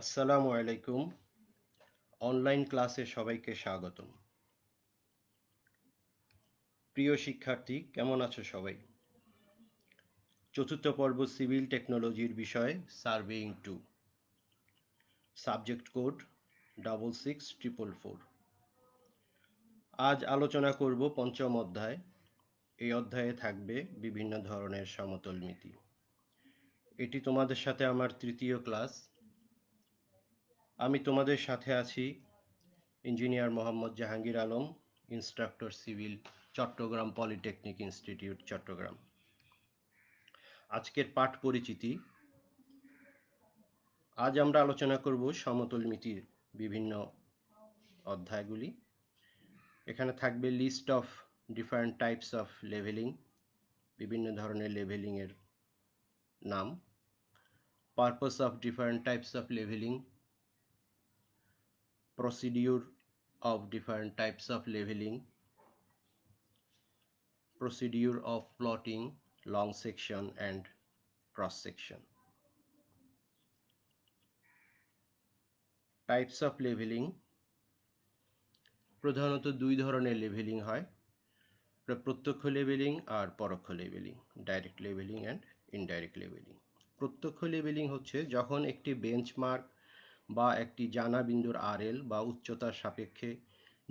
আসসালামু আলাইকুম অনলাইন ক্লাসে সবাইকে স্বাগতম প্রিয় শিক্ষার্থী কেমন আছো সবাই চতুর্থ পর্ব সিভিল টেকনোলজির বিষয়ে surveying two subject code double six triple four আজ আলোচনা করব পঞ্চম অধ্যায় এই অধ্যায়ে থাকবে বিভিন্ন ধরনের সমতল মিতি এটি তোমাদের সাথে আমার তৃতীয় ক্লাস আমি তোমাদের সাথে আছি engineer Mohammad Jahangir Alam instructor civil Chattogram polytechnic institute Chattogram আজকের পাঠ পরিচিতি আজ আমরা আলোচনা করব সমতল মিতির বিভিন্ন অধ্যায়গুলি এখানে থাকবে list of different types of levelling বিভিন্ন ধরনের লেভেলিংয়ের নাম purpose of different types of levelling procedure of different types of leveling procedure of plotting long section and cross section types of levelling প্রধানত দুই ধরনের লেভেলিং হয় প্রত্যক্ষ লেভেলিং আর পরোক্ষ levelling direct levelling and indirect levelling প্রত্যক্ষ levelling হচ্ছে যখন একটি বেঞ্চমার্ক বা একটি জানা বিন্দুর আরএল বা উচ্চতার সাপেক্ষে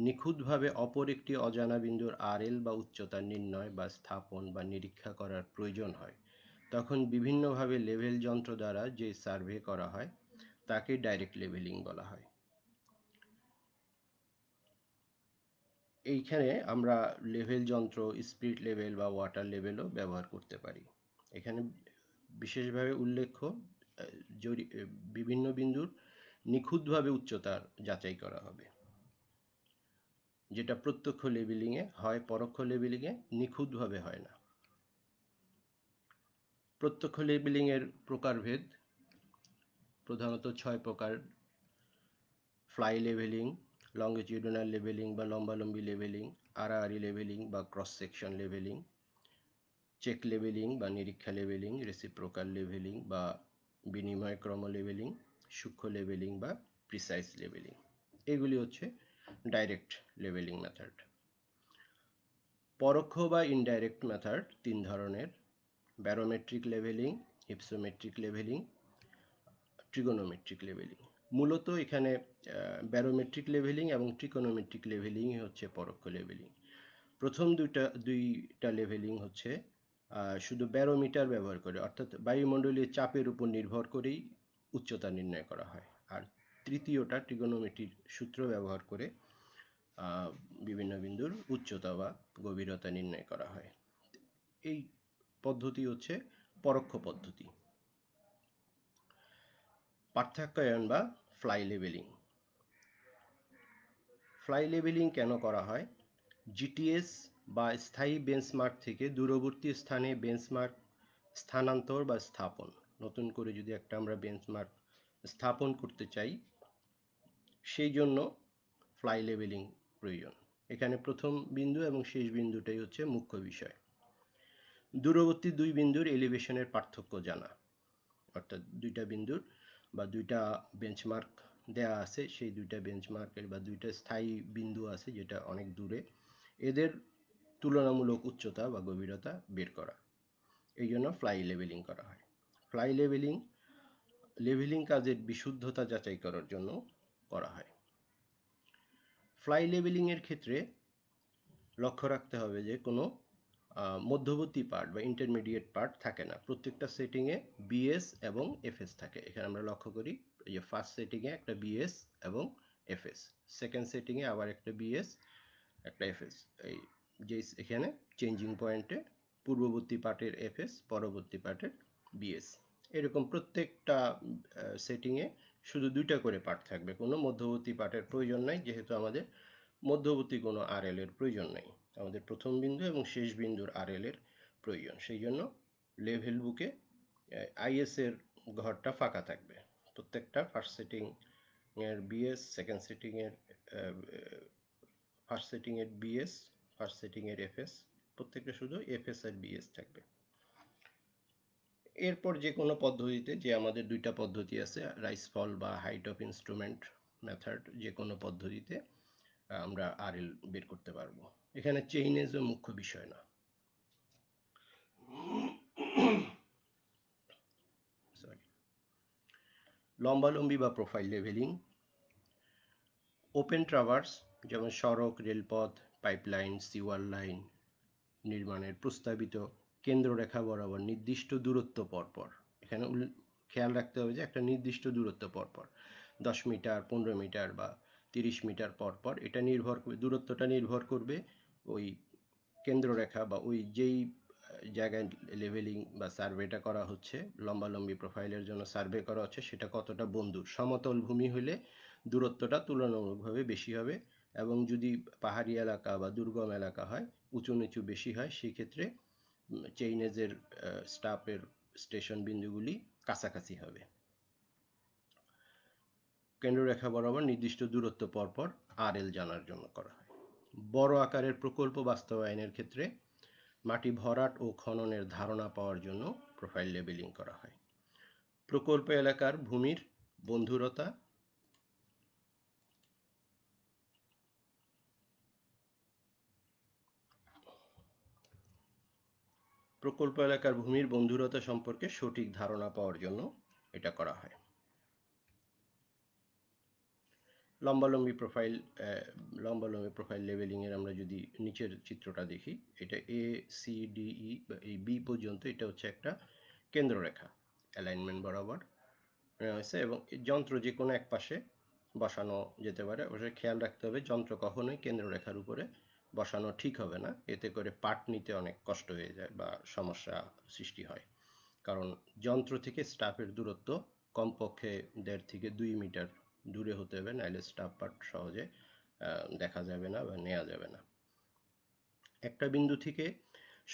নিখুঁতভাবে অপর একটি অজানা বিন্দুর আরএল বা উচ্চতা নির্ণয় বা স্থাপন বা নিরীক্ষা করার প্রয়োজন হয় তখন বিভিন্নভাবে লেভেল যন্ত্র দ্বারা যে সার্ভে করা হয় তাকে ডাইরেক্ট লেভেলিং বলা হয় এইখানে আমরা লেভেল যন্ত্র স্পিরিট লেভেল বা ওয়াটার লেভেলও ব্যবহার করতে পারি এখানে বিশেষভাবে উল্লেখ্য বিভিন্ন বিন্দুর নিখুঁতভাবে উচ্চতার যাচাই করা হবে যেটা প্রত্যক্ষ লেবেলিংয়ে হয় পরোক্ষ লেবেলিংয়ে নিখুঁতভাবে হয় না প্রত্যক্ষ লেবেলিংয়ের প্রকারভেদ প্রধানত ছয় প্রকার ফ্লাই লেভেলিং লঙ্গিটিউডনাল লেভেলিং বা লম্বালম্বি লেভেলিং আড়াআড়ি লেভেলিং বা cross section levelling check levelling বা নিরীক্ষা লেভেলিং রেসিপ্রোকাল লেভেলিং বা বিনিময়ক্রম লেভেলিং সূক্ষ্ম লেবেলিং বা প্রিসাইজ লেবেলিং এগুলি হচ্ছে ডাইরেক্ট লেবেলিং মেথড পরোক্ষ বা ইনডাইরেক্ট মেথড তিন ধরনের ব্যারোমেট্রিক লেভেলিং হিপসোমেট্রিক লেভেলিং ট্রিগোনোমেট্রিক লেভেলিং মূলত এখানে ব্যারোমেট্রিক লেভেলিং এবং ট্রিকোনোমেট্রিক লেভেলিং হচ্ছে পরোক্ষ লেভেলিং প্রথম দুইটা দুইটা লেভেলিং হচ্ছে শুধু ব্যারোমিটার ব্যবহার করে অর্থাৎ বায়ুমণ্ডলীয় চাপের উপর নির্ভর করেই উচ্চতা নির্ণয় করা হয় আর তৃতীয়টা ট্রিগোনোমেট্রির সূত্র ব্যবহার করে বিভিন্ন বিন্দুর উচ্চতা বা গভীরতা নির্ণয় করা হয় এই পদ্ধতি হচ্ছে পরোক্ষ পদ্ধতি পার্থক্যায়ন বা ফ্লাই লেভেলিং ফ্লাই লেভেলিং কেন করা হয় জিটিএস বা স্থায়ী বেঞ্চমার্ক থেকে দূরবর্তী স্থানে বেঞ্চমার্ক স্থানান্তর বা স্থাপন নতুন করে যদি একটা আমরা বেঞ্চমার্ক স্থাপন করতে চাই সেই জন্য ফ্লাই লেভেলিং প্রয়োজন এখানে প্রথম বিন্দু এবং শেষ বিন্দুটাই হচ্ছে মুখ্য বিষয় দূরবর্তী দুই বিন্দুর এলিভেশনের পার্থক্য জানা অর্থাৎ দুইটা বিন্দুর বা দুইটা বেঞ্চমার্ক দেয়া আছে সেই দুইটা বেঞ্চমার্কের বা দুইটা স্থায়ী বিন্দু আছে যেটা অনেক দূরে এদের তুলনামূলক উচ্চতা বা গভীরতা বের করা এই জন্য ফ্লাই লেভেলিং করা হয় ফ্লাই লেভেলিং লেভেলিং কাজের বিশুদ্ধতা যাচাই করার জন্য করা হয় ফ্লাই লেভেলিংয়ের ক্ষেত্রে লক্ষ্য রাখতে হবে যে কোনো মধ্যবর্তী পার্ট বা ইন্টারমিডিয়েট পার্ট থাকে না প্রত্যেকটা সেটিংয়ে বিএস এবং এফএস থাকে এখানে আমরা লক্ষ্য করি যে ফার্স্ট সেটিংয়ে একটা বিএস এবং এফএস সেকেন্ড সেটিংয়ে আবার একটা বিএস একটা এফএস এই যে এখানে চেঞ্জিং পয়েন্টে পূর্ববর্তী পার্টের এফএস পরবর্তী পার্টের বিএস e। এরকম প্রত্যেকটা সেটিংয়ে শুধু দুইটা করে পাঠ থাকবে কোনো মধ্যবর্তী পাঠের প্রয়োজন নাই যেহেতু আমাদের মধ্যবর্তী কোনো আরএল এর প্রয়োজন নাই আমাদের প্রথম বিন্দু এবং শেষ বিন্দুর আর এর প্রয়োজন সেই জন্য লেভেল বুকে আইএসের ঘরটা ফাঁকা থাকবে প্রত্যেকটা ফার্স্ট সেটিং এর বিএস সেকেন্ড সেটিংয়ের ফার্স্ট সেটিংয়ের বিএস ফার্স্ট সেটিংয়ের এফএস প্রত্যেকটা শুধু এফএস আর বিএস থাকবে এরপর যে কোনো পদ্ধতিতে যে আমাদের দুইটা পদ্ধতি আছে রাইস ফল বা হাইট অফ ইনস্ট্রুমেন্ট মেথড যে কোনো পদ্ধতিতে আমরা আরএল বের করতে পারবো এখানে চেইনেজও মুখ্য বিষয় না লম্বালম্বি বা প্রোফাইল লেভেলিং ওপেন ট্রাভার্স যেমন সড়ক রেলপথ পাইপলাইন সিওয়ার লাইন নির্মাণের প্রস্তাবিত কেন্দ্ররেখা বরাবর নির্দিষ্ট দূরত্ব পরপর এখানে খেয়াল রাখতে হবে যে একটা নির্দিষ্ট দূরত্ব পরপর দশ মিটার পনেরো মিটার বা তিরিশ মিটার পরপর এটা নির্ভর করবে দূরত্বটা নির্ভর করবে ওই কেন্দ্ররেখা বা ওই যেই জায়গায় লেভেলিং বা সার্ভেটা করা হচ্ছে লম্বি প্রোফাইলের জন্য সার্ভে করা হচ্ছে সেটা কতটা বন্ধু সমতল ভূমি হলে দূরত্বটা তুলনামূলকভাবে বেশি হবে এবং যদি পাহাড়ি এলাকা বা দুর্গম এলাকা হয় উঁচু নিচু বেশি হয় সেক্ষেত্রে চেইনেজের স্টাফের স্টেশন বিন্দুগুলি কাছাকাছি হবে কেন্দ্ররেখা বরাবর নির্দিষ্ট দূরত্ব পরপর আর এল জানার জন্য করা হয় বড় আকারের প্রকল্প বাস্তবায়নের ক্ষেত্রে মাটি ভরাট ও খননের ধারণা পাওয়ার জন্য প্রোফাইল লেবেলিং করা হয় প্রকল্প এলাকার ভূমির বন্ধুরতা প্রকল্প এলাকার ভূমির বন্ধুরতা সম্পর্কে সঠিক ধারণা পাওয়ার জন্য এটা করা হয় লম্বালম্বী প্রোফাইল লম্বালম্বী প্রোফাইল লেভেলিংয়ের আমরা যদি নিচের চিত্রটা দেখি এটা এ সি ডি ই বা এই বি পর্যন্ত এটা হচ্ছে একটা কেন্দ্ররেখা অ্যালাইনমেন্ট বরাবর হয়েছে এবং যন্ত্র যে কোনো এক পাশে বসানো যেতে পারে অবশ্যই খেয়াল রাখতে হবে যন্ত্র কখনোই কেন্দ্ররেখার উপরে বসানো ঠিক হবে না এতে করে পাট নিতে অনেক কষ্ট হয়ে যায় বা সমস্যা সৃষ্টি হয় কারণ যন্ত্র থেকে স্টাফের দূরত্ব কমপক্ষে দেড় থেকে দুই মিটার দূরে হতে হবে নাহলে স্টাফ পাট সহজে দেখা যাবে না বা নেওয়া যাবে না একটা বিন্দু থেকে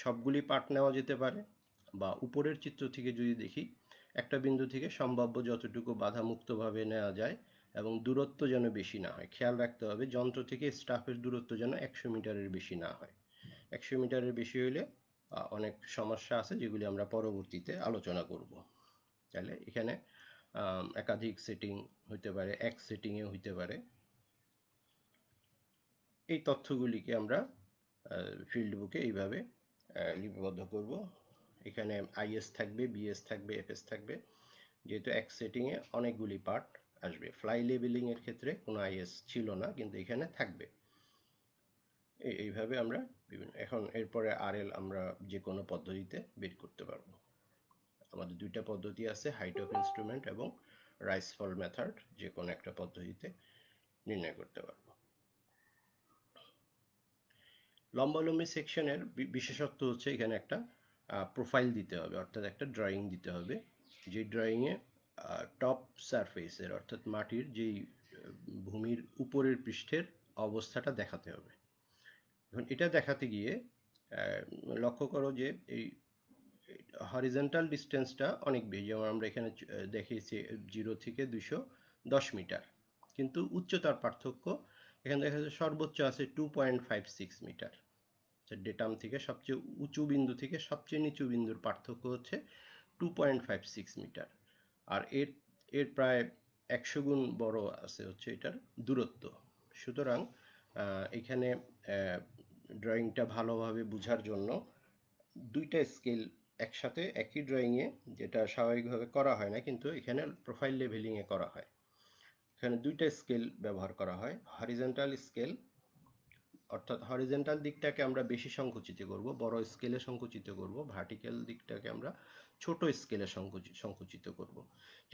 সবগুলি পাট নেওয়া যেতে পারে বা উপরের চিত্র থেকে যদি দেখি একটা বিন্দু থেকে সম্ভাব্য যতটুকু বাধামুক্তভাবে নেওয়া যায় এবং দূরত্ব যেন বেশি না হয় খেয়াল রাখতে হবে যন্ত্র থেকে স্টাফের দূরত্ব যেন একশো মিটারের বেশি না হয় একশো মিটারের বেশি হইলে অনেক সমস্যা আছে যেগুলি আমরা পরবর্তীতে আলোচনা করব তাহলে এখানে একাধিক সেটিং হইতে পারে এক সেটিংয়ে হইতে পারে এই তথ্যগুলিকে আমরা ফিল্ড বুকে এইভাবে লিপিবদ্ধ করব এখানে আইএস থাকবে বিএস থাকবে এফএস থাকবে যেহেতু এক সেটিংয়ে অনেকগুলি পার্ট আসবে ফ্লাই লেবেলিং এর ক্ষেত্রে কোনো আইএস ছিল না কিন্তু এখানে থাকবে এইভাবে আমরা বিভিন্ন এখন এরপরে আর এল আমরা যে কোনো পদ্ধতিতে বের করতে পারবো আমাদের দুইটা পদ্ধতি আছে হাইট অফ ইনস্ট্রুমেন্ট এবং রাইস ফল মেথড যে কোনো একটা পদ্ধতিতে নির্ণয় করতে পারবো লম্বালম্বি সেকশনের বিশেষত্ব হচ্ছে এখানে একটা প্রোফাইল দিতে হবে অর্থাৎ একটা ড্রয়িং দিতে হবে যে ড্রয়িংয়ে টপ সারফেসের অর্থাৎ মাটির যেই ভূমির উপরের পৃষ্ঠের অবস্থাটা দেখাতে হবে এখন এটা দেখাতে গিয়ে লক্ষ্য করো যে এই হরিজেন্টাল ডিস্টেন্সটা অনেক বেশি যেমন আমরা এখানে দেখিয়েছি জিরো থেকে দুশো দশ মিটার কিন্তু উচ্চতার পার্থক্য এখানে দেখা যাচ্ছে সর্বোচ্চ আছে two point five six metre datum আচ্ছা, থেকে সবচেয়ে উঁচু বিন্দু থেকে সবচেয়ে নিচু বিন্দুর পার্থক্য হচ্ছে two point five six metre আর এর এর প্রায় একশো গুণ বড় আছে হচ্ছে এটার দূরত্ব সুতরাং এখানে ড্রয়িংটা ভালোভাবে বোঝার জন্য দুইটা স্কেল একসাথে একই ড্রয়িংয়ে যেটা স্বাভাবিকভাবে করা হয় না কিন্তু এখানে প্রোফাইল লেভেলিংয়ে করা হয় এখানে দুইটা স্কেল ব্যবহার করা হয় হরিজেন্টাল স্কেল অর্থাৎ হরিজেন্টাল দিকটাকে আমরা বেশি সংকুচিত করব বড় স্কেলে সংকুচিত করব ভার্টিক্যাল দিকটাকে আমরা ছোট স্কেলে সংকুচিত করব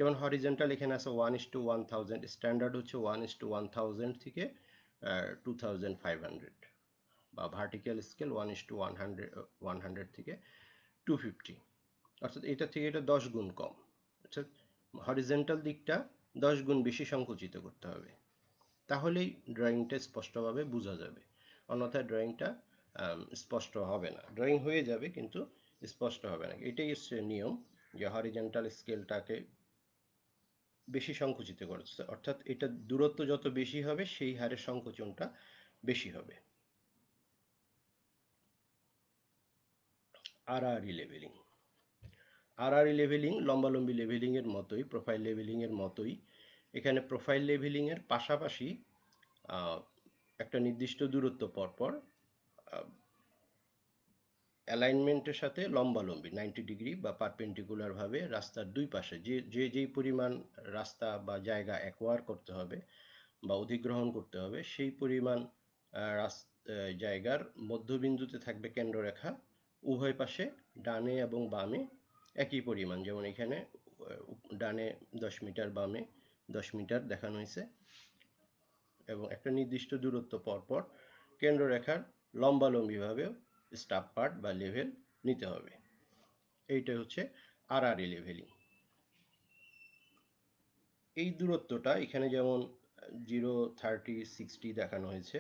যেমন হরিজেন্টাল এখানে আছে one is to one thousand standard হচ্ছে one is to one thousand থেকে টু থাউজেন্ড ফাইভ হান্ড্রেড বা vertical scale one is to one hundred one hundred থেকে টু ফিফটি অর্থাৎ এটা থেকে এটা দশ গুণ কম অর্থাৎ হরিজেন্টাল দিকটা দশ গুণ বেশি সংকুচিত করতে হবে তাহলেই ড্রয়িংটা স্পষ্টভাবে বোঝা যাবে অন্যথায় ড্রয়িংটা স্পষ্ট হবে না ড্রয়িং হয়ে যাবে কিন্তু স্পষ্ট হবে না এটাই হচ্ছে নিয়ম যে হরিজেন্টাল স্কেলটাকে বেশি সংকুচিত করছে অর্থাৎ এটা দূরত্ব যত বেশি হবে সেই হারে সংকোচনটা বেশি হবে আরআরই লেভেলিং আরআরই লেভেলিং লম্বালম্বি লেভেলিংয়ের মতোই প্রোফাইল লেভেলিংয়ের মতোই এখানে প্রোফাইল লেভেলিংয়ের পাশাপাশি একটা নির্দিষ্ট দূরত্ব পরপর অ্যালাইনমেন্টের সাথে লম্বালম্বি নাইনটি ডিগ্রি বা পারপেন্ডিকুলারভাবে রাস্তার দুই পাশে যে যে যেই পরিমাণ রাস্তা বা জায়গা অ্যাকোয়ার করতে হবে বা অধিগ্রহণ করতে হবে সেই পরিমাণ জায়গার মধ্যবিন্দুতে থাকবে কেন্দ্ররেখা উভয় পাশে ডানে এবং বামে একই পরিমাণ যেমন এখানে ডানে দশ মিটার বামে দশ মিটার দেখানো হয়েছে এবং একটা নির্দিষ্ট দূরত্ব পরপর কেন্দ্ররেখার লম্বালম্বিভাবেও স্টাফ পার্ট বা লেভেল নিতে হবে এইটা হচ্ছে আরআরএ আর লেভেলিং এই দূরত্বটা এখানে যেমন জিরো থার্টি সিক্সটি দেখানো হয়েছে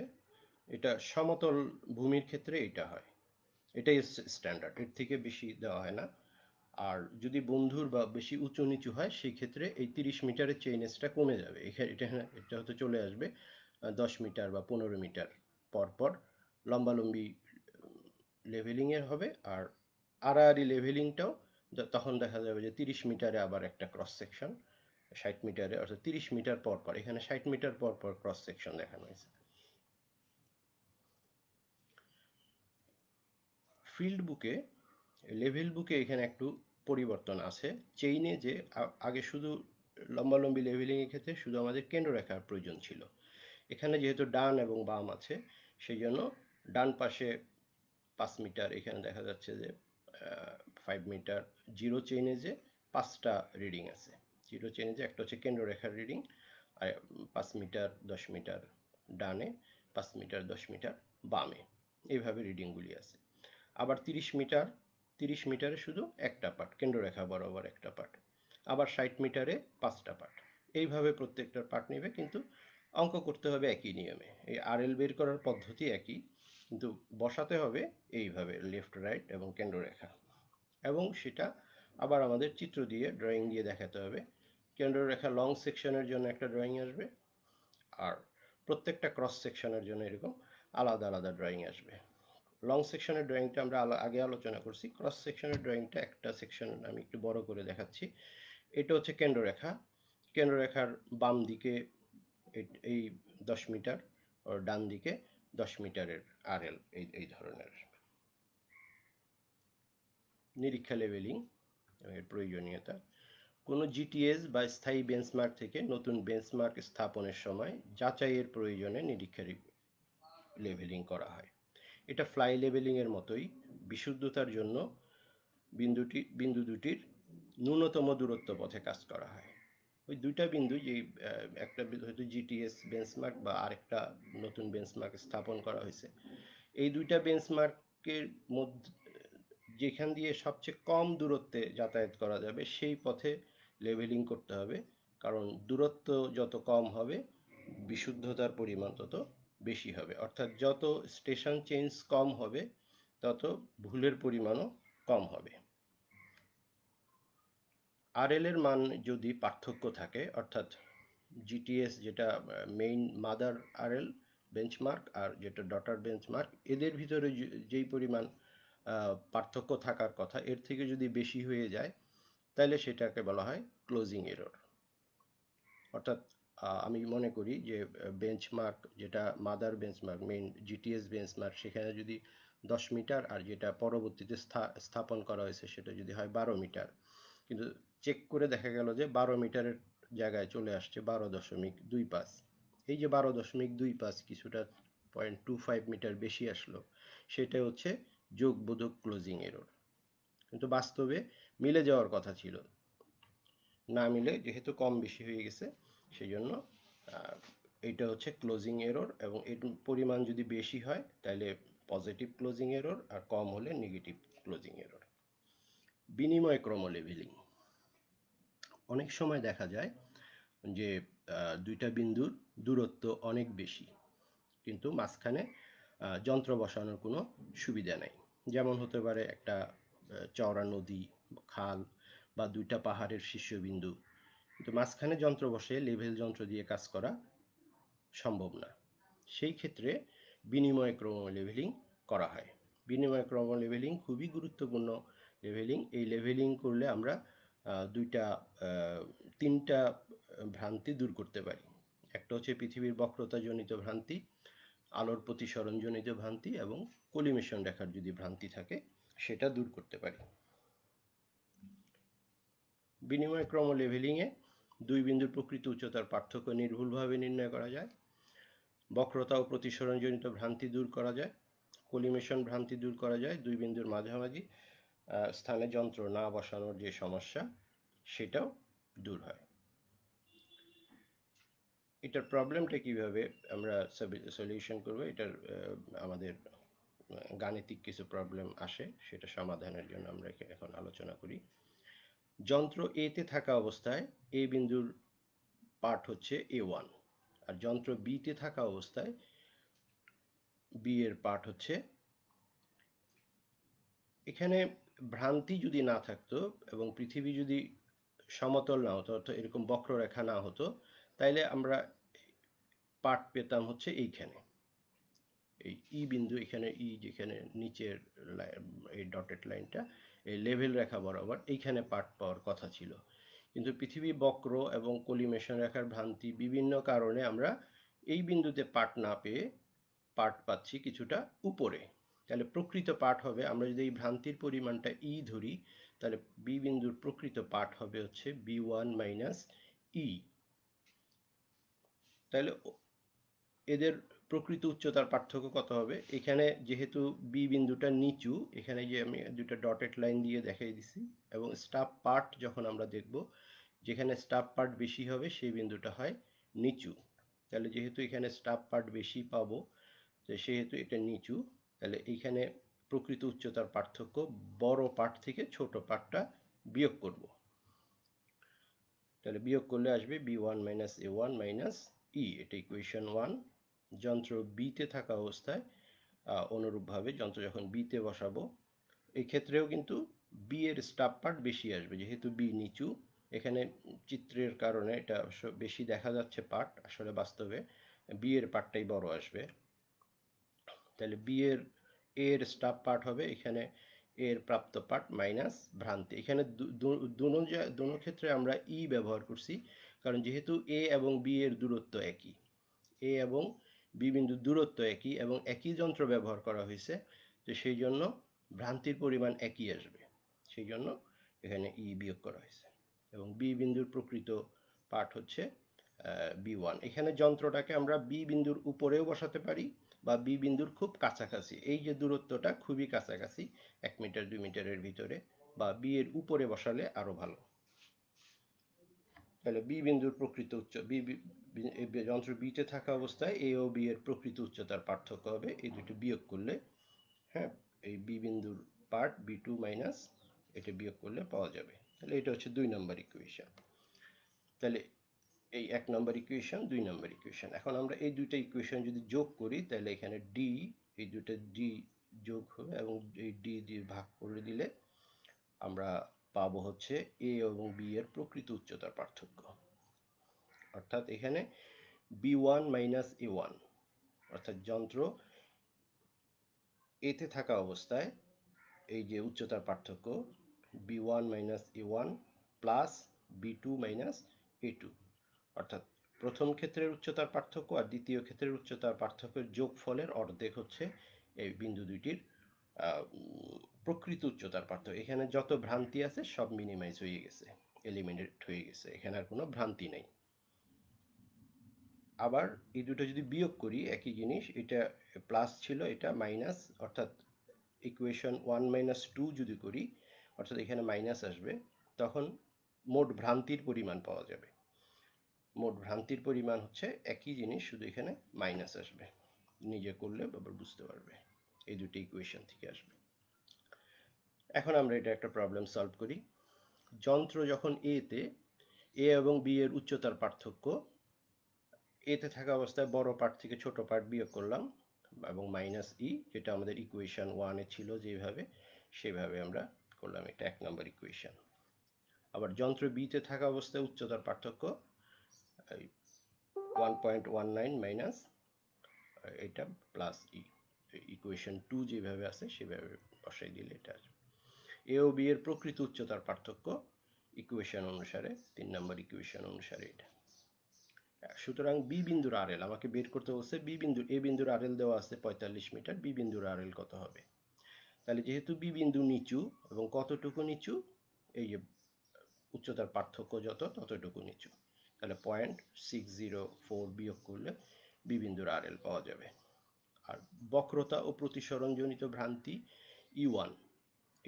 এটা সমতল ভূমির ক্ষেত্রে এটা হয় এটাই স্ট্যান্ডার্ড এর থেকে বেশি দেওয়া হয় না আর যদি বন্ধুর বা বেশি উঁচু নিচু হয় সেই ক্ষেত্রে এই তিরিশ মিটারের চেইনেসটা কমে যাবে এখানে এটা হ্যাঁ, এটা হয়তো চলে আসবে দশ মিটার বা পনেরো মিটার পরপর লম্বালম্বি লেভেলিংয়ের হবে আর আড়াআড়ি লেভেলিংটাও তখন দেখা যাবে যে তিরিশ মিটারে আবার একটা ক্রস সেকশন ষাট মিটারে অর্থাৎ তিরিশ মিটার পর পর এখানে ষাট মিটার পর পর ক্রস সেকশন দেখানো হয়েছে ফিল্ড বুকে লেভেল বুকে এখানে একটু পরিবর্তন আছে চেইনে যে আগে শুধু লম্বালম্বি লেভেলিংয়ের ক্ষেত্রে শুধু আমাদের কেন্দ্র রেখার প্রয়োজন ছিল এখানে যেহেতু ডান এবং বাম আছে সেই জন্য ডান পাশে পাঁচ মিটার এখানে দেখা যাচ্ছে যে ফাইভ মিটার জিরো চেনে যে পাঁচটা রিডিং আছে জিরো চেনে যে একটা হচ্ছে কেন্দ্র রেখার রিডিং আর পাঁচ মিটার দশ মিটার ডানে পাঁচ মিটার দশ মিটার বামে এইভাবে রিডিংগুলি আছে আবার তিরিশ মিটার তিরিশ মিটারে শুধু একটা পার্ট কেন্দ্ররেখা বরাবর একটা পার্ট আবার ষাট মিটারে পাঁচটা পার্ট এইভাবে প্রত্যেকটার পার্ট নেবে কিন্তু অঙ্ক করতে হবে একই নিয়মে এই আর এল বের করার পদ্ধতি একই কিন্তু বসাতে হবে এইভাবে লেফট রাইট এবং রেখা এবং সেটা আবার আমাদের চিত্র দিয়ে ড্রয়িং দিয়ে দেখাতে হবে কেন্দ্ররেখা লং সেকশনের জন্য একটা ড্রয়িং আসবে আর প্রত্যেকটা ক্রস সেকশনের জন্য এরকম আলাদা আলাদা ড্রয়িং আসবে লং সেকশনের ড্রয়িংটা আমরা আগে আলোচনা করছি ক্রস সেকশনের ড্রয়িংটা একটা সেকশন আমি একটু বড় করে দেখাচ্ছি এটা হচ্ছে কেন্দ্র কেন্দ্ররেখার বাম দিকে এই দশ মিটার ওর ডান দিকে দশ মিটারের এল এই এই ধরনের নিরীক্ষা লেভেলিং এর প্রয়োজনীয়তা কোনো জিটিএস বা স্থায়ী বেঞ্চমার্ক থেকে নতুন বেঞ্চমার্ক স্থাপনের সময় যাচাইয়ের প্রয়োজনে নিরীক্ষা লেভেলিং করা হয় এটা ফ্লাই লেভেলিংয়ের মতোই বিশুদ্ধতার জন্য বিন্দুটি বিন্দু দুটির ন্যূনতম দূরত্ব পথে কাজ করা হয় ওই দুইটা বিন্দু যে একটা হয়তো জিটিএস বেঞ্চমার্ক বা আরেকটা নতুন বেঞ্চমার্ক স্থাপন করা হয়েছে এই দুইটা বেঞ্চমার্কের মধ্যে যেখান দিয়ে সবচেয়ে কম দূরত্বে যাতায়াত করা যাবে সেই পথে লেভেলিং করতে হবে কারণ দূরত্ব যত কম হবে বিশুদ্ধতার পরিমাণ তত বেশি হবে অর্থাৎ যত স্টেশন চেঞ্জ কম হবে তত ভুলের পরিমাণও কম হবে আরএল এর মান যদি পার্থক্য থাকে অর্থাৎ জিটিএস যেটা মেইন মাদার আরএল বেঞ্চমার্ক আর যেটা ডটার বেঞ্চমার্ক এদের ভিতরে যেই পরিমাণ পার্থক্য থাকার কথা এর থেকে যদি বেশি হয়ে যায় তাহলে সেটাকে বলা হয় ক্লোজিং এরর অর্থাৎ আমি মনে করি যে বেঞ্চমার্ক যেটা mother benchmark main GTS benchmark সেখানে যদি দশ মিটার আর যেটা পরবর্তীতে স্থাপন করা হয়েছে সেটা যদি হয় বারো মিটার কিন্তু চেক করে দেখা গেল যে বারো মিটারের জায়গায় চলে আসছে বারো দশমিক দুই পাঁচ এই যে বারো দশমিক দুই পাঁচ কিছুটা পয়েন্ট টু ফাইভ মিটার বেশি আসলো সেটা হচ্ছে যোগবোধক ক্লোজিং এরর কিন্তু বাস্তবে মিলে যাওয়ার কথা ছিল না মিলে যেহেতু কম বেশি হয়ে গেছে সেই জন্য এটা হচ্ছে ক্লোজিং এরর এবং এর পরিমাণ যদি বেশি হয় তাহলে পজিটিভ ক্লোজিং এরর আর কম হলে নেগেটিভ ক্লোজিং এরর বিনিময় ক্রম লেভেলিং অনেক সময় দেখা যায় যে দুইটা বিন্দুর দূরত্ব অনেক বেশি কিন্তু মাঝখানে যন্ত্র বসানোর কোনো সুবিধা নাই যেমন হতে পারে একটা চওড়া নদী খাল বা দুইটা পাহাড়ের শীর্ষবিন্দু কিন্তু মাঝখানে যন্ত্র বসে লেভেল যন্ত্র দিয়ে কাজ করা সম্ভব না সেই ক্ষেত্রে বিনিময় ক্রম লেভেলিং করা হয় বিনিময় ক্রম লেভেলিং খুবই গুরুত্বপূর্ণ লেভেলিং এই লেভেলিং করলে আমরা দুইটা তিনটা ভ্রান্তি দূর করতে পারি একটা হচ্ছে পৃথিবীর বক্রতাজনিত ভ্রান্তি আলোর প্রতিসরণজনিত ভ্রান্তি এবং কলিমেশন রেখার যদি ভ্রান্তি থাকে সেটা দূর করতে পারি বিনিময় ক্রম লেভেলিংয়ে দুই বিন্দুর প্রকৃত উচ্চতার পার্থক্য নির্ভুলভাবে নির্ণয় করা যায় বক্রতা ও প্রতিসরণজনিত ভ্রান্তি দূর করা যায় কলিমেশন ভ্রান্তি দূর করা যায় দুই বিন্দুর মাঝামাঝি স্থানে যন্ত্র না বসানোর যে সমস্যা সেটাও দূর হয় এটার প্রবলেমটা কিভাবে আমরা সলিউশন করব এটার আমাদের গাণিতিক কিছু প্রবলেম আসে সেটা সমাধানের জন্য আমরা এখন আলোচনা করি যন্ত্র এতে থাকা অবস্থায় এ বিন্দুর পার্ট হচ্ছে এ ওয়ান আর যন্ত্র বিতে থাকা অবস্থায় বি এর পার্ট হচ্ছে এখানে ভ্রান্তি যদি না থাকতো এবং পৃথিবী যদি সমতল না হতো অর্থাৎ এরকম বক্ররেখা না হতো তাইলে আমরা পাট পেতাম হচ্ছে এইখানে এই ই e বিন্দু এখানে ই e যেখানে নিচের এই ডটেড লাইনটা এই লেভেল রেখা বরাবর এইখানে পাট পাওয়ার কথা ছিল কিন্তু পৃথিবী বক্র এবং কলিমেশন রেখার ভ্রান্তি বিভিন্ন কারণে আমরা এই বিন্দুতে পাট না পেয়ে পাট পাচ্ছি কিছুটা উপরে তাহলে প্রকৃত পাঠ হবে আমরা যদি এই ভ্রান্তির পরিমাণটা ই e ধরি তাহলে বি বিন্দুর প্রকৃত পাঠ হবে হচ্ছে বি ওয়ান মাইনাস ই তাহলে এদের প্রকৃত উচ্চতার পার্থক্য কত হবে এখানে যেহেতু বি বিন্দুটা নিচু এখানে যে আমি দুটো ডটেড লাইন দিয়ে দেখাই দিছি এবং স্টাফ পার্ট যখন আমরা দেখব যেখানে স্টাফ পার্ট বেশি হবে সেই বিন্দুটা হয় নিচু তাহলে যেহেতু এখানে স্টাফ পার্ট বেশি পাবো তো সেহেতু এটা নিচু তাহলে এইখানে প্রকৃত উচ্চতার পার্থক্য বড় পার্ট থেকে ছোট পাটটা বিয়োগ করব তাহলে বিয়োগ করলে আসবে B one minus A one minus E এটা ইকুয়েশন ওয়ান যন্ত্র বিতে থাকা অবস্থায় অনুরূপভাবে যন্ত্র যখন বিতে বসাবো ক্ষেত্রেও কিন্তু বি এর স্টাফ পার্ট বেশি আসবে যেহেতু বি নিচু এখানে চিত্রের কারণে এটা বেশি দেখা যাচ্ছে পার্ট আসলে বাস্তবে বি এর পার্টটাই বড় আসবে তাহলে বি এর এর স্টাফ পার্ট হবে এখানে এর প্রাপ্ত পার্ট মাইনাস ভ্রান্তি এখানে দুনো ক্ষেত্রে আমরা ই e ব্যবহার করছি কারণ যেহেতু এ এবং বি এর দূরত্ব একই এ এবং বি বিন্দু দূরত্ব একই এবং একই যন্ত্র ব্যবহার করা হয়েছে তো সেই জন্য ভ্রান্তির পরিমাণ একই আসবে সেই জন্য এখানে ই e বিয়োগ করা হয়েছে এবং বি বিন্দুর প্রকৃত পার্ট হচ্ছে বি ওয়ান এখানে যন্ত্রটাকে আমরা বি বিন্দুর উপরেও বসাতে পারি বা বি বিন্দুর খুব কাছাকাছি এই যে দূরত্বটা খুবই কাছাকাছি এক মিটার দুই মিটারের ভিতরে বা বি এর উপরে বসালে আরো ভালো তাহলে বি বিন্দুর প্রকৃত উচ্চ বি যন্ত্র বিতে থাকা অবস্থায় এ ও বি এর প্রকৃত উচ্চতার পার্থক্য হবে এই দুটো বিয়োগ করলে হ্যাঁ এই বি বিন্দুর পার্ট বি টু মাইনাস এটা বিয়োগ করলে পাওয়া যাবে তাহলে এটা হচ্ছে দুই নম্বর ইকুয়েশন তাহলে এই এক নম্বর ইকুয়েশন দুই নম্বর ইকুয়েশন এখন আমরা এই দুইটা ইকুয়েশন যদি যোগ করি তাহলে এখানে ডি এই দুটো ডি যোগ হবে এবং এই ডি দিয়ে ভাগ করে দিলে আমরা পাবো হচ্ছে এ এবং বি এর প্রকৃত উচ্চতার পার্থক্য অর্থাৎ এখানে B one minus A one অর্থাৎ যন্ত্র এতে থাকা অবস্থায় এই যে উচ্চতার পার্থক্য B one minus A one plus B two minus A two অর্থাৎ প্রথম ক্ষেত্রের উচ্চতার পার্থক্য আর দ্বিতীয় ক্ষেত্রের উচ্চতার পার্থক্যের যোগফলের অর্ধেক হচ্ছে এই বিন্দু দুইটির প্রকৃত উচ্চতার পার্থক্য এখানে যত ভ্রান্তি আছে সব মিনিমাইজ হয়ে গেছে এলিমিনেট হয়ে গেছে এখানে আর কোনো ভ্রান্তি নেই আবার এই দুটো যদি বিয়োগ করি একই জিনিস এটা প্লাস ছিল এটা মাইনাস অর্থাৎ ইকুয়েশন ওয়ান মাইনাস টু যদি করি অর্থাৎ এখানে মাইনাস আসবে তখন মোট ভ্রান্তির পরিমাণ পাওয়া যাবে মোট ভ্রান্তির পরিমাণ হচ্ছে একই জিনিস শুধু এখানে মাইনাস আসবে নিজে করলে বাবার বুঝতে পারবে এই দুটি ইকুয়েশন থেকে আসবে এখন আমরা এটা একটা প্রবলেম সলভ করি যন্ত্র যখন এতে এ এবং বি এর উচ্চতার পার্থক্য এতে থাকা অবস্থায় বড় পার্ট থেকে ছোট পার্ট বিয়োগ করলাম এবং মাইনাস ই e, যেটা আমাদের ইকুয়েশন ওয়ানে ছিল যেভাবে সেভাবে আমরা করলাম এটা এক নম্বর ইকুয়েশন আবার যন্ত্র বিতে থাকা অবস্থায় উচ্চতার পার্থক্য এই ওয়ান মাইনাস এটা প্লাস ই ইকুয়েশন টু যেভাবে আছে সেভাবে বসাই দিলে এটা আসবে এ ও বি এর প্রকৃত উচ্চতার পার্থক্য ইকুয়েশন অনুসারে তিন নম্বর ইকুয়েশন অনুসারে এটা সুতরাং বি বিন্দুর আর এল আমাকে বের করতে হচ্ছে বি বিন্দু এ বিন্দুর আর এল দেওয়া আছে পঁয়তাল্লিশ মিটার বি বিন্দুর আর এল কত হবে তাহলে যেহেতু বি বিন্দু নিচু এবং কতটুকু নিচু এই যে উচ্চতার পার্থক্য যত ততটুকু নিচু তাহলে পয়েন্ট সিক্স জিরো ফোর বিয়োগ করলে বিবিন্দুর আর এল পাওয়া যাবে আর বক্রতা ও প্রতিসরণজনিত ভ্রান্তি ই e ওয়ান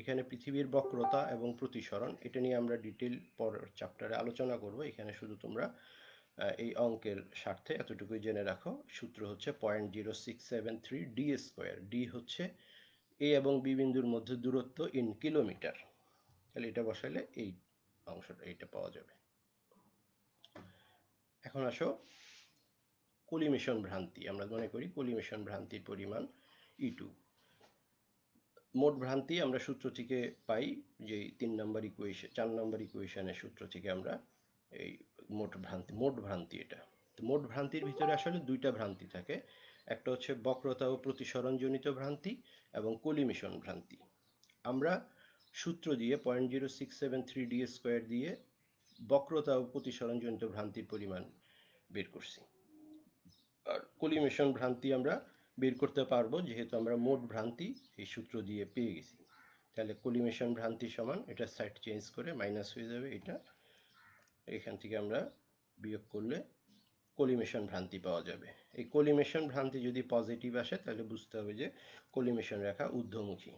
এখানে পৃথিবীর বক্রতা এবং প্রতিসরণ এটা নিয়ে আমরা ডিটেল পরের চ্যাপ্টারে আলোচনা করব এখানে শুধু তোমরা এই অঙ্কের স্বার্থে এতটুকুই জেনে রাখো সূত্র হচ্ছে point zero six seven three D square D হচ্ছে এ এবং বি বিন্দুর মধ্যে দূরত্ব ইন কিলোমিটার তাহলে এটা বসালে এই অংশটা এইটা পাওয়া যাবে এখন আসো কলিমেশন ভ্রান্তি আমরা মনে করি কলিমেশন ভ্রান্তির পরিমাণ ই e টু মোট ভ্রান্তি আমরা সূত্র থেকে পাই যে তিন নম্বর ইকুয়েশন চার নম্বর ইকুয়েশনের সূত্র থেকে আমরা এই মোট ভ্রান্তি মোট ভ্রান্তি এটা তো মোট ভ্রান্তির ভিতরে আসলে দুইটা ভ্রান্তি থাকে একটা হচ্ছে বক্রতা ও প্রতিসরণজনিত ভ্রান্তি এবং কলিমিশন ভ্রান্তি আমরা সূত্র দিয়ে point zero six seven three D square দিয়ে বক্রতা ও প্রতিসরণজনিত ভ্রান্তির পরিমাণ বের করছি আর কলিমেশন ভ্রান্তি আমরা বের করতে পারবো যেহেতু আমরা মোট ভ্রান্তি এই সূত্র দিয়ে পেয়ে গেছি তাহলে কলিমেশন ভ্রান্তি সমান এটা সাইড চেঞ্জ করে মাইনাস হয়ে যাবে এটা এখান থেকে আমরা বিয়োগ করলে কলিমেশন ভ্রান্তি পাওয়া যাবে এই কলিমেশন ভ্রান্তি যদি পজিটিভ আসে তাহলে বুঝতে হবে যে কলিমেশন রেখা ঊর্ধ্বমুখী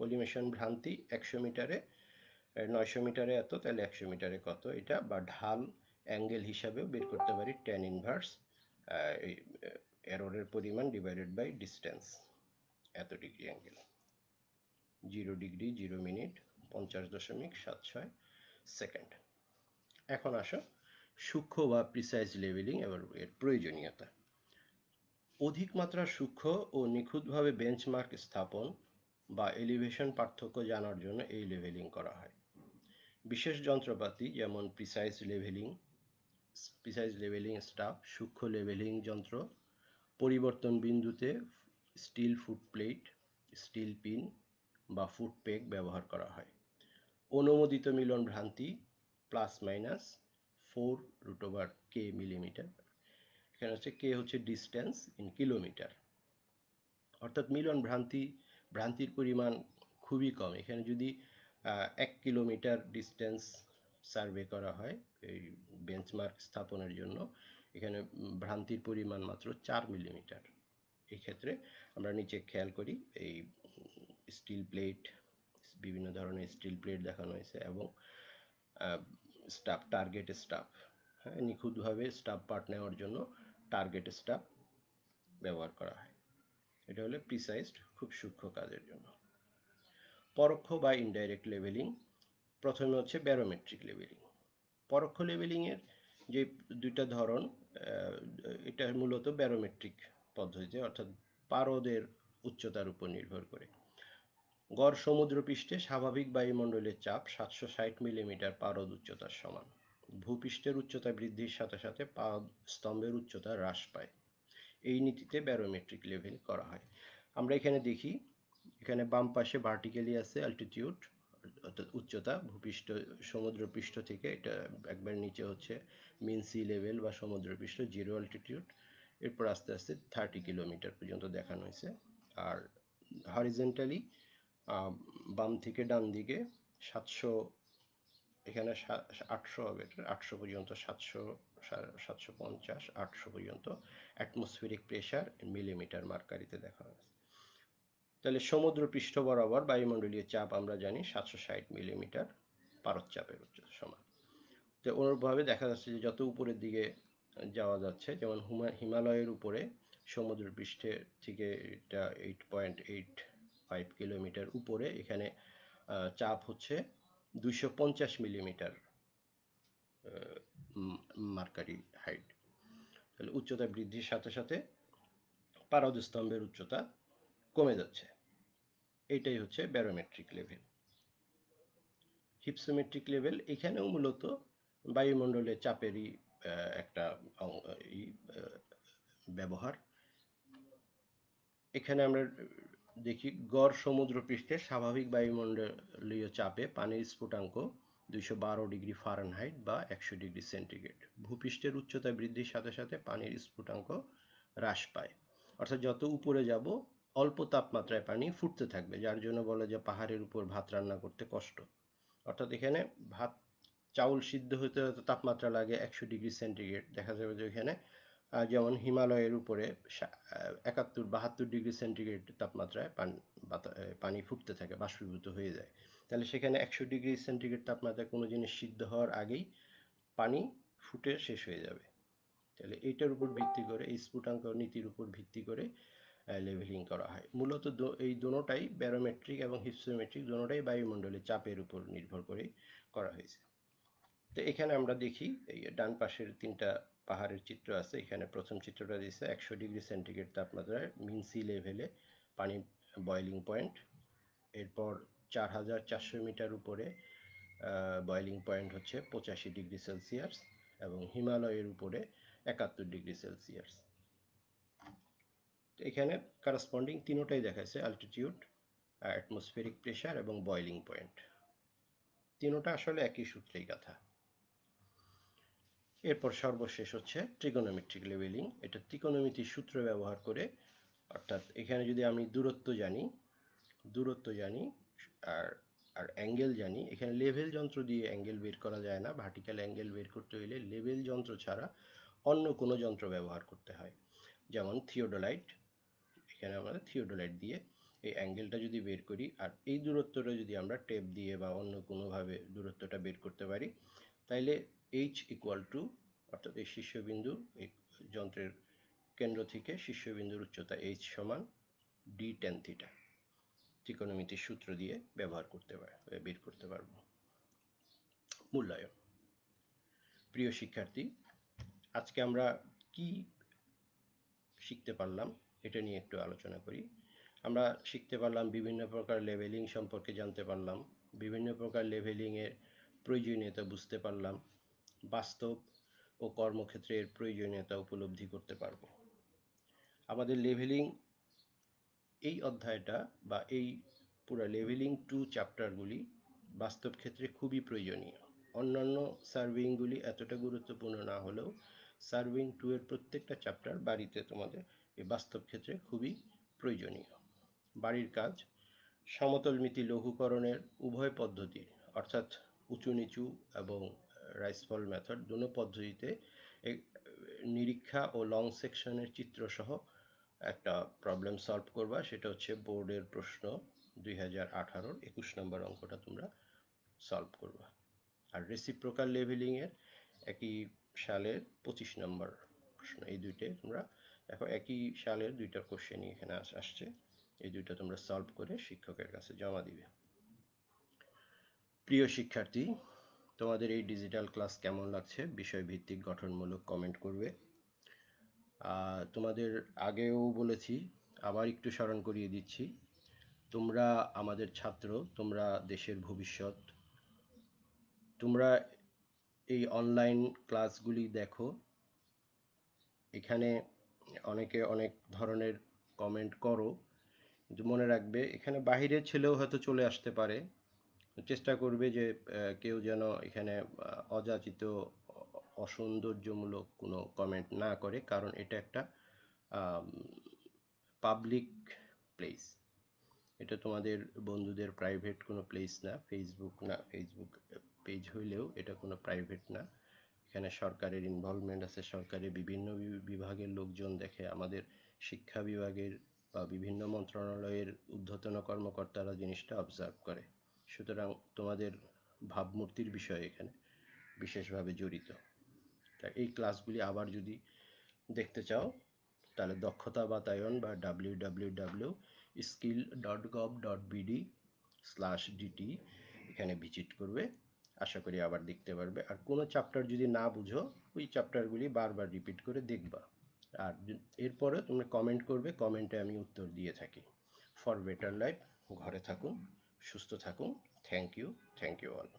কলিমেশন ভ্রান্তি একশো মিটারে নয়শো মিটারে এত তাহলে একশো মিটারে কত এটা বা ঢাল অ্যাঙ্গেল হিসাবেও বের করতে পারি ট্যান ইনভার্স এররের পরিমাণ ডিভাইডেড বাই ডিস্টেন্স এত degree angle zero degree zero minute পঞ্চাশ দশমিক সাত ছয় সেকেন্ড এখন আসো সূক্ষ্ম বা প্রিসাইজ লেভেলিং এবার এর প্রয়োজনীয়তা অধিক মাত্রা সূক্ষ্ম ও নিখুঁতভাবে বেঞ্চমার্ক স্থাপন বা এলিভেশন পার্থক্য জানার জন্য এই লেভেলিং করা হয় বিশেষ যন্ত্রপাতি যেমন precise levelling precise levelling staff সূক্ষ্ম লেভেলিং যন্ত্র পরিবর্তন বিন্দুতে steel foot plate steel pin বা ফুট পেক ব্যবহার করা হয় অনুমোদিত মিলন ভ্রান্তি plus minus four root over K millimetre এখানে হচ্ছে কে হচ্ছে ডিস্টেন্স ইন কিলোমিটার অর্থাৎ মিলন ভ্রান্তি ভ্রান্তির পরিমাণ খুবই কম এখানে যদি এক কিলোমিটার ডিস্টেন্স সার্ভে করা হয় এই বেঞ্চমার্ক স্থাপনের জন্য এখানে ভ্রান্তির পরিমাণ মাত্র চার মিলিমিটার এই ক্ষেত্রে আমরা নিচে খেয়াল করি এই স্টিল প্লেট বিভিন্ন ধরনের স্টিল প্লেট দেখানো হয়েছে এবং স্টাফ টার্গেট স্টাফ হ্যাঁ নিখুঁতভাবে স্টাফ পার্ট নেওয়ার জন্য টার্গেট স্টাফ ব্যবহার করা হয় এটা হলে প্রিসাইজড খুব সূক্ষ্ম কাজের জন্য পরোক্ষ বা ইনডাইরেক্ট লেভেলিং প্রথমে হচ্ছে ব্যারোমেট্রিক লেভেলিং পরোক্ষ লেভেলিংয়ের যে দুইটা ধরন এটা মূলত ব্যারোমেট্রিক পদ্ধতিতে অর্থাৎ পারদের উচ্চতার উপর নির্ভর করে গড় সমুদ্রপৃষ্ঠে স্বাভাবিক বায়ুমণ্ডলের চাপ সাতশো ষাট মিলিমিটার পারদ উচ্চতার সমান ভূপৃষ্ঠের উচ্চতা বৃদ্ধির সাথে সাথে পাদ স্তম্ভের উচ্চতা হ্রাস পায় এই নীতিতে ব্যারোমেট্রিক লেভেল করা হয় আমরা এখানে দেখি এখানে বাম পাশে ভার্টিক্যালি আছে অল্টিটিউড অর্থাৎ উচ্চতা ভূপৃষ্ঠ সমুদ্রপৃষ্ঠ থেকে এটা একবার নিচে হচ্ছে মিন সি লেভেল বা সমুদ্রপৃষ্ঠ জিরো অল্টিটিউড এরপর আস্তে আস্তে থার্টি কিলোমিটার পর্যন্ত দেখানো হয়েছে আর হরিজেন্টালি বাম থেকে ডান দিকে সাতশো এখানে আটশো হবে আটশো পর্যন্ত সাতশো সাতশো পঞ্চাশ আটশো পর্যন্ত অ্যাটমসফিরিক প্রেশার মিলিমিটার মার্কারিতে দেখা হয়েছে তাহলে সমুদ্র পৃষ্ঠ বরাবর বায়ুমণ্ডলীয় চাপ আমরা জানি সাতশো ষাট মিলিমিটার পারদ চাপের উচ্চতা সমান তো অনুরূপভাবে দেখা যাচ্ছে যে যত উপরের দিকে যাওয়া যাচ্ছে যেমন হিমালয়ের উপরে সমুদ্র পৃষ্ঠের থেকে এটা eight point eight five kilometre উপরে এখানে চাপ হচ্ছে দুইশো পঞ্চাশ মিলিমিটার মার্কারি হাইট তাহলে উচ্চতা বৃদ্ধির সাথে সাথে পারদ স্তম্ভের উচ্চতা কমে যাচ্ছে এটাই হচ্ছে ব্যারোমেট্রিক লেভেল হিপসোমেট্রিক লেভেল এখানেও মূলত বায়ুমণ্ডলের চাপেরই একটা ব্যবহার এখানে আমরা দেখি গড় সমুদ্র স্বাভাবিক বায়ুমণ্ডলীয় চাপে পানির স্ফুটাঙ্ক দুইশো বারো ডিগ্রি ফারেনহাইট বা একশো ডিগ্রি সেন্টিগ্রেড ভূপৃষ্ঠের উচ্চতা বৃদ্ধির সাথে সাথে পানির স্ফুটাঙ্ক হ্রাস পায় অর্থাৎ যত উপরে যাব অল্প তাপমাত্রায় পানি ফুটতে থাকবে যার জন্য বলে যে পাহাড়ের উপর ভাত রান্না করতে কষ্ট অর্থাৎ এখানে ভাত চাউল সিদ্ধ হতে হতে তাপমাত্রা লাগে একশো ডিগ্রি সেন্টিগ্রেড দেখা যাবে যে এখানে যেমন হিমালয়ের উপরে একাত্তর বাহাত্তর ডিগ্রি সেন্টিগ্রেড তাপমাত্রায় পানি ফুটতে থাকে বাষ্পীভূত হয়ে যায় তাহলে সেখানে একশো ডিগ্রি সেন্টিগ্রেড তাপমাত্রায় কোনো জিনিস সিদ্ধ হওয়ার আগেই পানি ফুটে শেষ হয়ে যাবে তাহলে এইটার উপর ভিত্তি করে এই স্ফুটাঙ্ক নীতির উপর ভিত্তি করে লেভেলিং করা হয় মূলত এই দোনোটাই ব্যারোমেট্রিক এবং হিস্টোমেট্রিক দোনোটাই বায়ুমণ্ডলের চাপের উপর নির্ভর করে করা হয়েছে তো এখানে আমরা দেখি এই ডান পাশের তিনটা পাহাড়ের চিত্র আছে এখানে প্রথম চিত্রটা দিয়েছে একশো ডিগ্রি সেন্টিগ্রেড তাপমাত্রায় মিন সি লেভেলে পানি বয়লিং পয়েন্ট এরপর চার হাজার চারশো মিটার উপরে বয়লিং পয়েন্ট হচ্ছে পঁচাশি ডিগ্রি সেলসিয়াস এবং হিমালয়ের উপরে একাত্তর ডিগ্রি সেলসিয়াস এখানে কারাসপন্ডিং তিনোটাই দেখাচ্ছে অ্যালটিটিউড অ্যাটমসফেরিক প্রেশার এবং বয়লিং পয়েন্ট তিনোটা আসলে একই সূত্রেই কথা এরপর সর্বশেষ হচ্ছে ট্রিকোনোমেট্রিক লেভেলিং এটা ত্রিকোণমিতির সূত্র ব্যবহার করে অর্থাৎ এখানে যদি আমি দূরত্ব জানি দূরত্ব জানি আর আর অ্যাঙ্গেল জানি এখানে লেভেল যন্ত্র দিয়ে অ্যাঙ্গেল বের করা যায় না ভার্টিক্যাল অ্যাঙ্গেল বের করতে হইলে লেভেল যন্ত্র ছাড়া অন্য কোনো যন্ত্র ব্যবহার করতে হয় যেমন থিওডোলাইট এখানে আমরা থিওডোলাইট দিয়ে এই অ্যাঙ্গেলটা যদি বের করি আর এই দূরত্বটা যদি আমরা টেপ দিয়ে বা অন্য কোনোভাবে দূরত্বটা বের করতে পারি তাইলে এইচ ইকুয়াল টু অর্থাৎ এই শীর্ষবিন্দু এই যন্ত্রের কেন্দ্র থেকে শীর্ষবিন্দুর উচ্চতা এইচ সমান ডি টেন থিটা ত্রিকোণমিতির সূত্র দিয়ে ব্যবহার করতে পারে বের করতে পারব মূল্যায়ন প্রিয় শিক্ষার্থী আজকে আমরা কি শিখতে পারলাম এটা নিয়ে একটু আলোচনা করি আমরা শিখতে পারলাম বিভিন্ন প্রকার লেভেলিং সম্পর্কে জানতে পারলাম বিভিন্ন প্রকার লেভেলিংয়ের প্রয়োজনীয়তা বুঝতে পারলাম বাস্তব ও কর্মক্ষেত্রের প্রয়োজনীয়তা উপলব্ধি করতে পারব আমাদের লেভেলিং এই অধ্যায়টা বা এই পুরো লেভেলিং টু চ্যাপ্টারগুলি বাস্তব ক্ষেত্রে খুবই প্রয়োজনীয় অন্যান্য সার্ভিংগুলি এতটা গুরুত্বপূর্ণ না হলেও সার্ভিং টু এর প্রত্যেকটা চ্যাপ্টার বাড়িতে তোমাদের এ বাস্তব ক্ষেত্রে খুবই প্রয়োজনীয় বাড়ির কাজ সমতল মিতি লঘুকরণের উভয় পদ্ধতির অর্থাৎ উঁচু নিচু এবং রাইসফল মেথড দুনো পদ্ধতিতে নিরীক্ষা ও লং সেকশনের চিত্রসহ একটা প্রবলেম সলভ করবা সেটা হচ্ছে বোর্ডের প্রশ্ন দুই হাজার আঠারোর একুশ নম্বর অঙ্কটা তোমরা সলভ করবা আর রেসিপ্রোকাল লেভেলিংয়ের একই সালের পঁচিশ নম্বর প্রশ্ন এই দুইটাই তোমরা এখন একই সালের দুইটা কোশ্চেনই এখানে আসছে এই দুইটা তোমরা সলভ করে শিক্ষকের কাছে জমা দিবে প্রিয় শিক্ষার্থী তোমাদের এই ডিজিটাল ক্লাস কেমন লাগছে বিষয়ভিত্তিক গঠনমূলক কমেন্ট করবে তোমাদের আগেও বলেছি আবার একটু স্মরণ করিয়ে দিচ্ছি তোমরা আমাদের ছাত্র তোমরা দেশের ভবিষ্যৎ তোমরা এই অনলাইন ক্লাসগুলি দেখো এখানে অনেকে অনেক ধরনের কমেন্ট করো কিন্তু মনে রাখবে এখানে বাহিরের ছেলেও হয়তো চলে আসতে পারে চেষ্টা করবে যে কেউ যেন এখানে অযাচিত অসৌন্দর্যমূলক কোনো কমেন্ট না করে কারণ এটা একটা পাবলিক প্লেস এটা তোমাদের বন্ধুদের প্রাইভেট কোনো প্লেস না ফেসবুক না ফেসবুক পেজ হইলেও এটা কোনো প্রাইভেট না এখানে সরকারের ইনভলভমেন্ট আছে সরকারের বিভিন্ন বিভাগের লোকজন দেখে আমাদের শিক্ষা বিভাগের বা বিভিন্ন মন্ত্রণালয়ের ঊর্ধ্বতন কর্মকর্তারা জিনিসটা অবজার্ভ করে সুতরাং তোমাদের ভাবমূর্তির বিষয় এখানে বিশেষভাবে জড়িত তা এই ক্লাসগুলি আবার যদি দেখতে চাও তাহলে দক্ষতা বাতায়ন বা W W W skill dot gov dot BD slash DT এখানে ভিজিট করবে আশা করি আবার দেখতে পারবে আর কোনো চ্যাপ্টার যদি না বুঝো ওই চ্যাপ্টারগুলি বারবার রিপিট করে দেখবা আর এরপরে তুমি কমেন্ট করবে কমেন্টে আমি উত্তর দিয়ে থাকি ফর বেটার লাইফ ঘরে থাকুন সুস্থ থাকুন thank you thank you all